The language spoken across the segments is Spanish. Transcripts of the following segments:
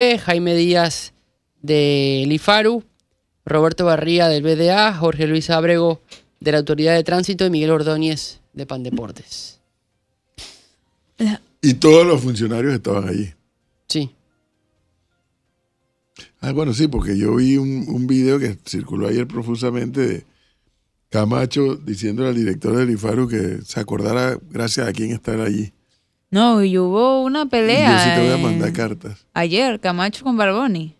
Eh, Jaime Díaz de Lifaru, Roberto Barría del BDA, Jorge Luis Abrego de la Autoridad de Tránsito y Miguel Ordóñez de Pandeportes. Y todos los funcionarios estaban allí. Sí. Ah, bueno, sí, porque yo vi un, video que circuló ayer profusamente de Camacho diciéndole al director de Lifaru que se acordara gracias a quien estar allí. No, y hubo una pelea. Ayer, Camacho con Barboni.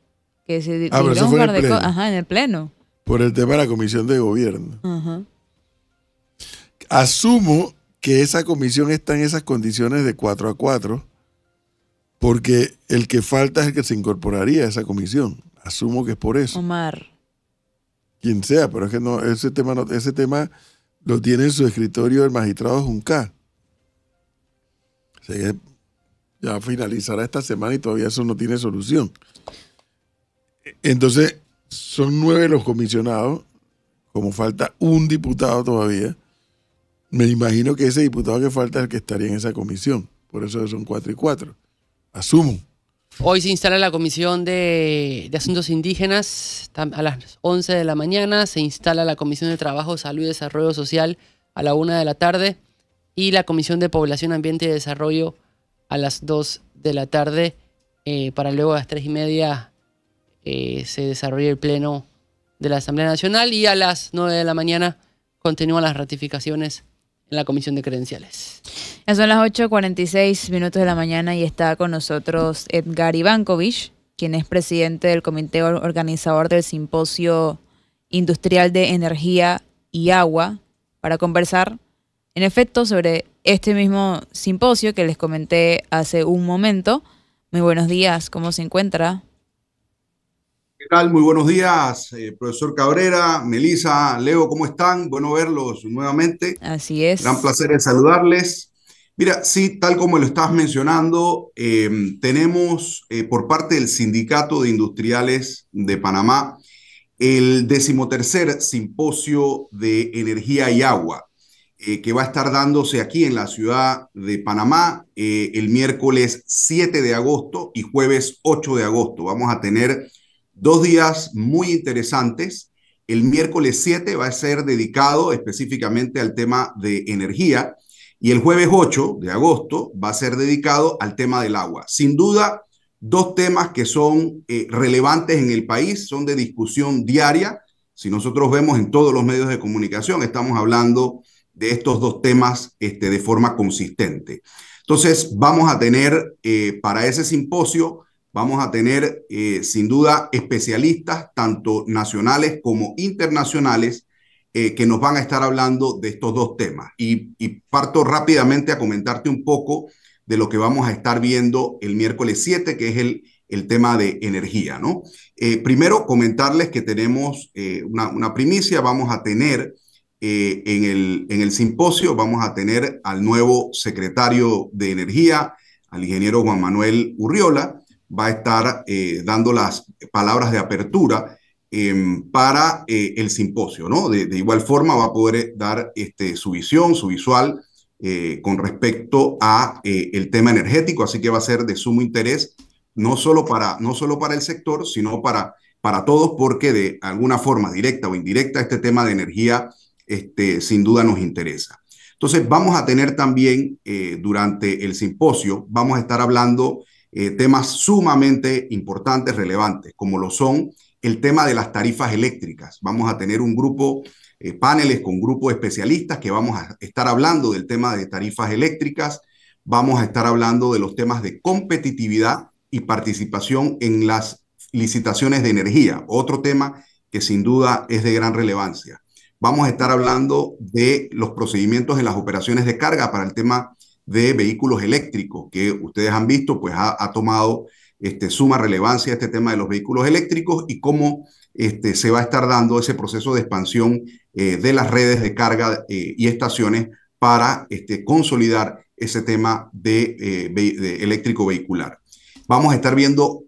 Que se en el pleno. Por el tema de la comisión de gobierno. Asumo que esa comisión está en esas condiciones de 4 a 4, porque el que falta es el que se incorporaría a esa comisión. Asumo que es por eso. Omar. Quien sea, pero es que no, ese tema, no, ese tema lo tiene en su escritorio el magistrado Junca ya finalizará esta semana y todavía eso no tiene solución. Entonces, son nueve los comisionados, como falta un diputado todavía, me imagino que ese diputado que falta es el que estaría en esa comisión. Por eso son cuatro y cuatro. Asumo. Hoy se instala la Comisión de, Asuntos Indígenas a las 11 de la mañana, se instala la Comisión de Trabajo, Salud y Desarrollo Social a la una de la tarde y la Comisión de Población, Ambiente y Desarrollo a las 2 de la tarde. Eh, para luego a las 3 y media eh, se desarrolla el Pleno de la Asamblea Nacional y a las 9 de la mañana continúan las ratificaciones en la Comisión de Credenciales. Ya son las 8.46 minutos de la mañana y está con nosotros Edgar Ivankovich, quien es presidente del comité organizador del Simposio Industrial de Energía y Agua, para conversar en efecto, sobre este mismo simposio que les comenté hace un momento, muy buenos días, ¿cómo se encuentra? ¿Qué tal? Muy buenos días, eh, profesor Cabrera, Melisa, Leo, ¿cómo están? Bueno verlos nuevamente. Así es. Gran placer en saludarles. Mira, sí, tal como lo estás mencionando, em, tenemos eh, por parte del Sindicato de Industriales de Panamá el decimotercer simposio de energía y agua, eh, que va a estar dándose aquí en la ciudad de Panamá eh, el miércoles 7 de agosto y jueves 8 de agosto. Vamos a tener dos días muy interesantes. El miércoles 7 va a ser dedicado específicamente al tema de energía y el jueves 8 de agosto va a ser dedicado al tema del agua. Sin duda, dos temas que son eh, relevantes en el país, son de discusión diaria. Si nosotros vemos en todos los medios de comunicación, estamos hablando de estos dos temas este, de forma consistente. Entonces, vamos a tener eh, para ese simposio, vamos a tener eh, sin duda especialistas, tanto nacionales como internacionales, eh, que nos van a estar hablando de estos dos temas. Y, parto rápidamente a comentarte un poco de lo que vamos a estar viendo el miércoles 7, que es el, el tema de energía, ¿no? primero, comentarles que tenemos una, una primicia, vamos a tener... Eh, en, el, simposio vamos a tener al nuevo secretario de Energía, al ingeniero Juan Manuel Urriola, va a estar eh, dando las palabras de apertura em, para eh, el simposio, ¿no? De, igual forma va a poder dar este, su visión, su visual con respecto al el tema energético, así que va a ser de sumo interés, no solo para, no solo para el sector, sino para, para todos, porque de alguna forma, directa o indirecta, este tema de energía este, sin duda nos interesa. Entonces, vamos a tener también eh, durante el simposio, vamos a estar hablando eh, temas sumamente importantes, relevantes, como lo son el tema de las tarifas eléctricas. Vamos a tener un grupo, eh, paneles con grupos especialistas que vamos a estar hablando del tema de tarifas eléctricas. Vamos a estar hablando de los temas de competitividad y participación en las licitaciones de energía, otro tema que sin duda es de gran relevancia vamos a estar hablando de los procedimientos en las operaciones de carga para el tema de vehículos eléctricos, que ustedes han visto, pues ha, tomado este, suma relevancia este tema de los vehículos eléctricos y cómo este, se va a estar dando ese proceso de expansión eh, de las redes de carga eh, y estaciones para este, consolidar ese tema eh, de eléctrico vehicular. Vamos a estar viendo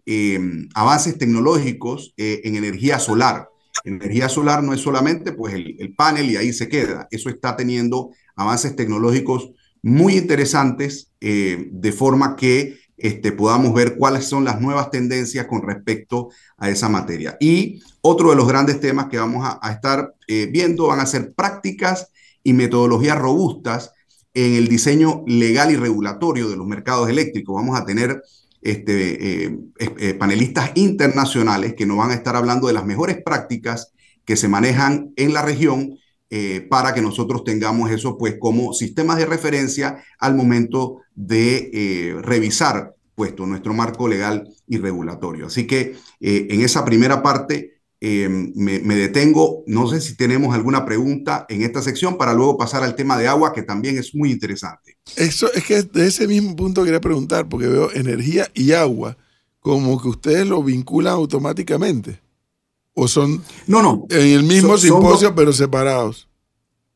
avances tecnológicos en energía solar energía solar no es solamente pues, el, panel y ahí se queda. Eso está teniendo avances tecnológicos muy interesantes eh, de forma que este, podamos ver cuáles son las nuevas tendencias con respecto a esa materia. Y otro de los grandes temas que vamos a, estar eh, viendo van a ser prácticas y metodologías robustas en el diseño legal y regulatorio de los mercados eléctricos. Vamos a tener este, eh, eh, panelistas internacionales que nos van a estar hablando de las mejores prácticas que se manejan en la región eh, para que nosotros tengamos eso pues como sistemas de referencia al momento de revisar puesto nuestro marco legal y regulatorio. Así que en esa primera parte Em, me, detengo. No sé si tenemos alguna pregunta en esta sección para luego pasar al tema de agua, que también es muy interesante. Eso es que de ese mismo punto quería preguntar, porque veo energía y agua, como que ustedes lo vinculan automáticamente. ¿O son no, no, en el mismo simposio, pero separados?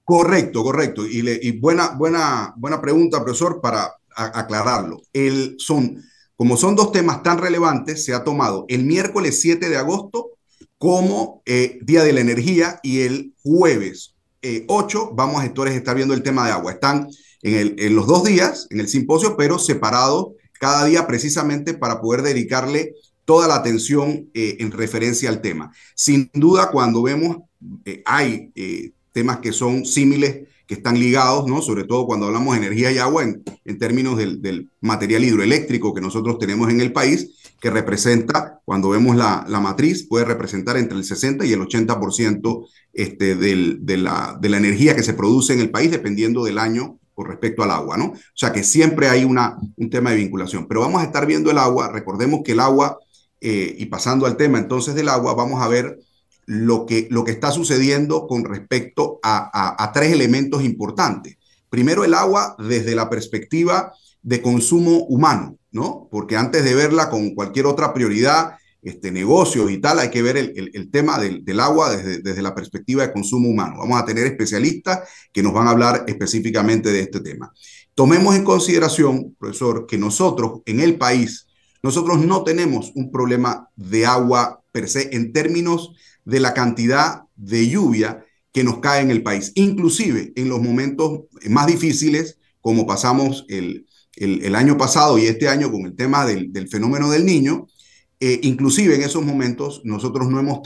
Correcto, correcto. Y, le, y buena, buena, buena pregunta, profesor, para aclararlo. El, son, como son dos temas tan relevantes, se ha tomado el miércoles 7 de agosto como eh, Día de la Energía y el jueves 8 eh, vamos a estar viendo el tema de agua. Están en, los dos días, en el simposio, pero separados cada día precisamente para poder dedicarle toda la atención eh, en referencia al tema. Sin duda, cuando vemos, hay temas que son símiles, que están ligados, ¿no? Sobre todo cuando hablamos de energía y agua en, términos del material hidroeléctrico que nosotros tenemos en el país, que representa, cuando vemos la, matriz, puede representar entre el 60 y el 80% este, del, de, la, energía que se produce en el país, dependiendo del año con respecto al agua, ¿no? O sea que siempre hay una, un tema de vinculación. Pero vamos a estar viendo el agua, recordemos que el agua, eh, y pasando al tema entonces del agua, vamos a ver lo que, lo que está sucediendo con respecto a tres elementos importantes. Primero, el agua desde la perspectiva de consumo humano. ¿no? Porque antes de verla con cualquier otra prioridad, este, negocios y tal, hay que ver el, tema del, agua desde, desde, la perspectiva de consumo humano. Vamos a tener especialistas que nos van a hablar específicamente de este tema. Tomemos en consideración, profesor, que nosotros en el país, nosotros no tenemos un problema de agua per se en términos de la cantidad de lluvia que nos cae en el país, inclusive en los momentos más difíciles, como pasamos el, el, año pasado y este año con el tema del, fenómeno del niño, eh, inclusive en esos momentos nosotros no hemos,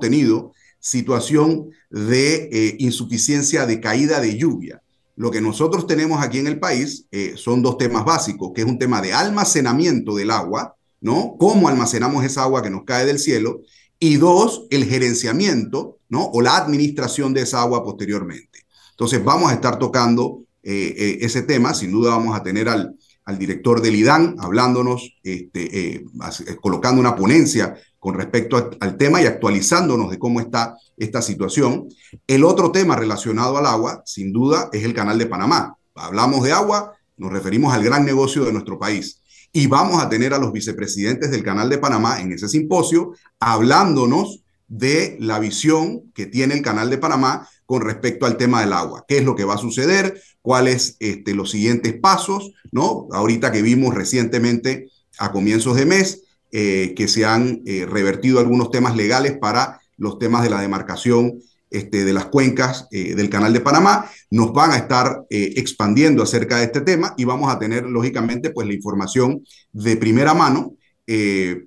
tenido situación de eh, insuficiencia de caída de lluvia. Lo que nosotros tenemos aquí en el país eh, son dos temas básicos, que es un tema de almacenamiento del agua, ¿no? Cómo almacenamos esa agua que nos cae del cielo, y dos, el gerenciamiento, ¿no? O la administración de esa agua posteriormente. Entonces vamos a estar tocando eh, eh, ese tema. Sin duda vamos a tener al, al director del IDAN hablándonos, este, eh, colocando una ponencia con respecto al tema y actualizándonos de cómo está esta situación. El otro tema relacionado al agua, sin duda, es el Canal de Panamá. Hablamos de agua, nos referimos al gran negocio de nuestro país. Y vamos a tener a los vicepresidentes del Canal de Panamá en ese simposio hablándonos de la visión que tiene el Canal de Panamá con respecto al tema del agua. ¿Qué es lo que va a suceder? ¿Cuáles este, los siguientes pasos? ¿No? Ahorita que vimos recientemente a comienzos de mes eh, que se han eh, revertido algunos temas legales para los temas de la demarcación este, de las cuencas eh, del Canal de Panamá. Nos van a estar expandiendo acerca de este tema y vamos a tener, lógicamente, pues la información de primera mano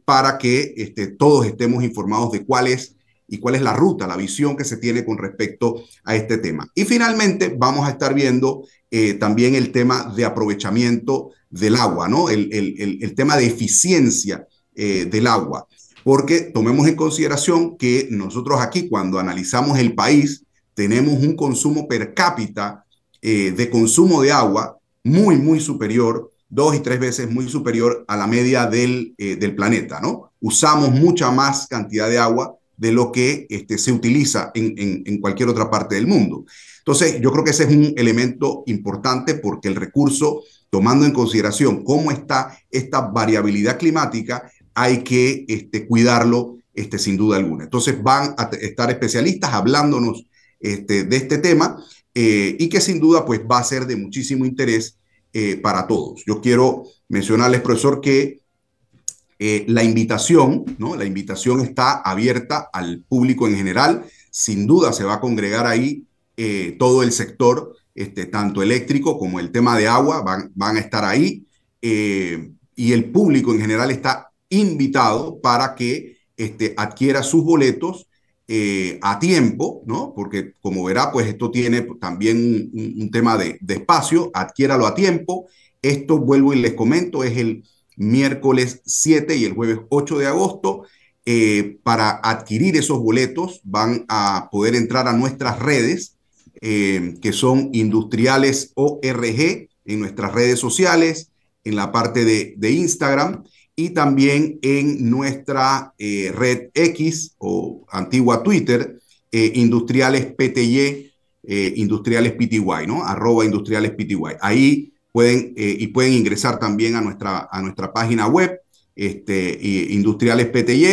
para que este, todos estemos informados de cuál es y cuál es la ruta, la visión que se tiene con respecto a este tema. Y finalmente vamos a estar viendo eh, también el tema de aprovechamiento del agua, ¿no? El, tema de eficiencia eh, del agua, porque tomemos en consideración que nosotros aquí cuando analizamos el país tenemos un consumo per cápita eh, de consumo de agua muy, muy superior dos y tres veces muy superior a la media del, del planeta, ¿no? Usamos mucha más cantidad de agua de lo que este, se utiliza en, cualquier otra parte del mundo. Entonces, yo creo que ese es un elemento importante porque el recurso, tomando en consideración cómo está esta variabilidad climática, hay que este, cuidarlo este, sin duda alguna. Entonces, van a estar especialistas hablándonos este, de este tema eh, y que sin duda pues, va a ser de muchísimo interés eh, para todos. Yo quiero mencionarles, profesor, que eh, la invitación, ¿no? La invitación está abierta al público en general. Sin duda se va a congregar ahí eh, todo el sector, este, tanto eléctrico como el tema de agua, van, a estar ahí. Eh, y el público en general está invitado para que este, adquiera sus boletos a tiempo, ¿no? Porque como verá, pues esto tiene también un, tema de, de espacio, adquiéralo a tiempo. Esto, vuelvo y les comento, es el miércoles 7 y el jueves 8 de agosto. Eh, para adquirir esos boletos van a poder entrar a nuestras redes, eh, que son industriales ORG, en nuestras redes sociales, en la parte de, de Instagram y también en nuestra eh, red X o antigua Twitter, industriales PTY, industriales PTY, ¿no? Arroba industriales PTY. Ahí pueden, eh, y pueden ingresar también a nuestra, a nuestra página web, este, Industriales PTY,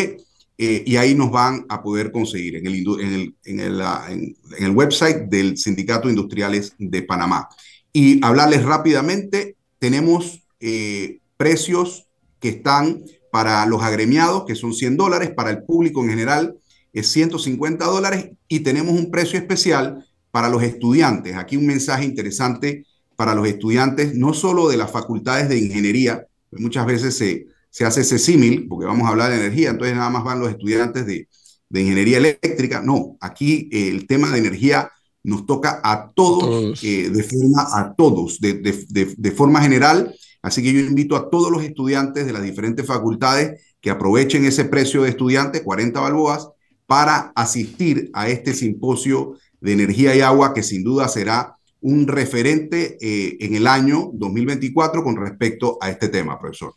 eh, y ahí nos van a poder conseguir en el, ah, en, el, website del Sindicato Industriales de Panamá. Y hablarles rápidamente, tenemos eh, precios que están para los agremiados, que son 100 dólares, para el público en general es 150 dólares, y tenemos un precio especial para los estudiantes. Aquí un mensaje interesante para los estudiantes, no solo de las facultades de ingeniería, muchas veces se, hace ese símil, porque vamos a hablar de energía, entonces nada más van los estudiantes de, de ingeniería eléctrica. No, aquí eh, el tema de energía nos toca a todos, eh, de forma a todos, de, de, de forma general. Así que yo invito a todos los estudiantes de las diferentes facultades que aprovechen ese precio de estudiante, 40 balboas, para asistir a este simposio de energía y agua que sin duda será un referente eh, en el año 2024 con respecto a este tema, profesor.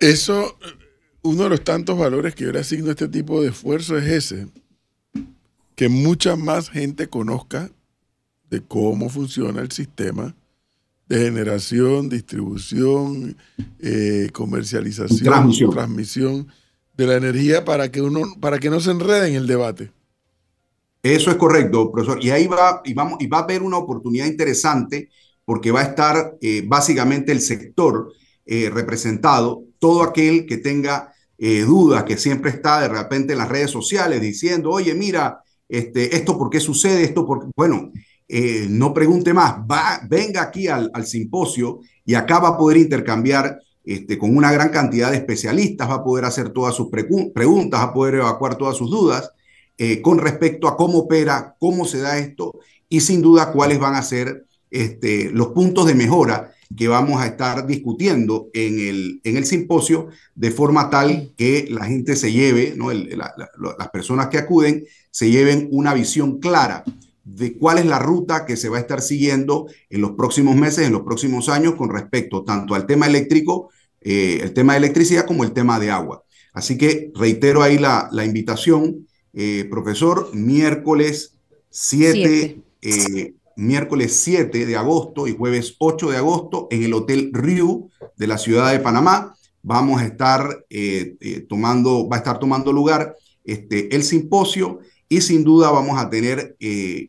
Eso, eh, uno de los tantos valores que yo le asigno a este tipo de esfuerzo es ese, que mucha más gente conozca de cómo funciona el sistema de generación, distribución, eh, comercialización, transmisión. transmisión. de la energía para que uno, para que no se enrede en el debate. Eso es correcto, profesor. Y ahí va, y vamos, y va a haber una oportunidad interesante porque va a estar eh, básicamente el sector eh, representado, todo aquel que tenga eh, dudas, que siempre está de repente en las redes sociales diciendo, oye, mira, este, esto por qué sucede, esto por Bueno, no pregunte más, va, venga aquí al, al, simposio y acá va a poder intercambiar este, con una gran cantidad de especialistas, va a poder hacer todas sus preguntas, va a poder evacuar todas sus dudas eh, con respecto a cómo opera, cómo se da esto y sin duda cuáles van a ser este, los puntos de mejora que vamos a estar discutiendo en el, en el simposio de forma tal que la gente se lleve, las personas que acuden se lleven una visión clara de cuál es la ruta que se va a estar siguiendo en los próximos meses, en los próximos años, con respecto tanto al tema eléctrico, eh, el tema de electricidad, como el tema de agua. Así que reitero ahí la invitación eh, profesor, miércoles 7, eh, miércoles 7 de agosto y jueves 8 de agosto en el Hotel Riu de la ciudad de Panamá. Vamos a estar eh, tomando, va a estar tomando lugar este, el simposio y sin duda vamos a tener,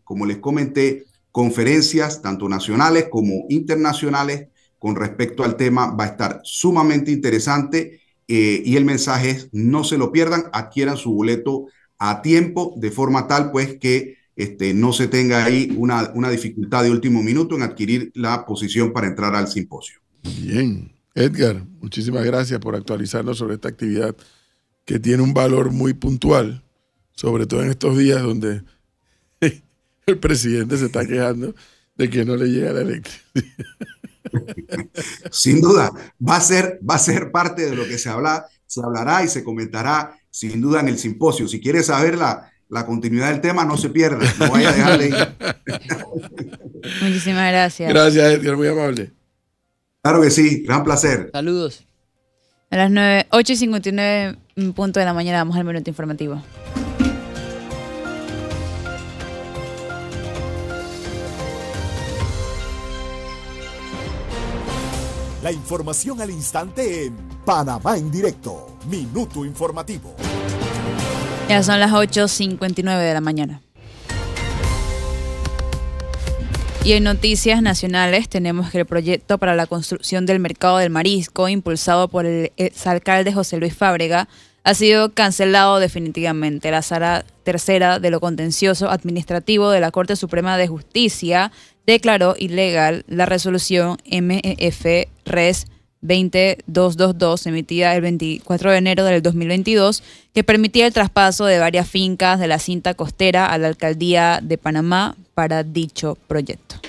como les comenté, conferencias tanto nacionales como internacionales con respecto al tema. Va a estar sumamente interesante y el mensaje es no se lo pierdan, adquieran su boleto a tiempo, de forma tal pues que este, no se tenga ahí una, una dificultad de último minuto en adquirir la posición para entrar al simposio. Bien, Edgar, muchísimas gracias por actualizarnos sobre esta actividad que tiene un valor muy puntual, sobre todo en estos días donde el presidente se está quejando de que no le llega la electricidad. Sin duda, va a ser, va a ser parte de lo que se habla, se hablará y se comentará sin duda en el simposio. Si quieres saber la, la continuidad del tema, no se pierda. No vaya a dejarle. ir. Muchísimas gracias. Gracias, Edgar, muy amable. Claro que sí, gran placer. Saludos. A las 9, 8 y 59 punto de la mañana vamos al minuto informativo. La información al instante en Panamá en directo, minuto informativo. Ya son las 8.59 de la mañana. Y en noticias nacionales tenemos que el proyecto para la construcción del mercado del marisco, impulsado por el exalcalde José Luis Fábrega, ha sido cancelado definitivamente. La sala tercera de lo contencioso administrativo de la Corte Suprema de Justicia declaró ilegal la resolución MF-RES e 20222, emitida el 24 de enero del 2022, que permitía el traspaso de varias fincas de la cinta costera a la alcaldía de Panamá para dicho proyecto.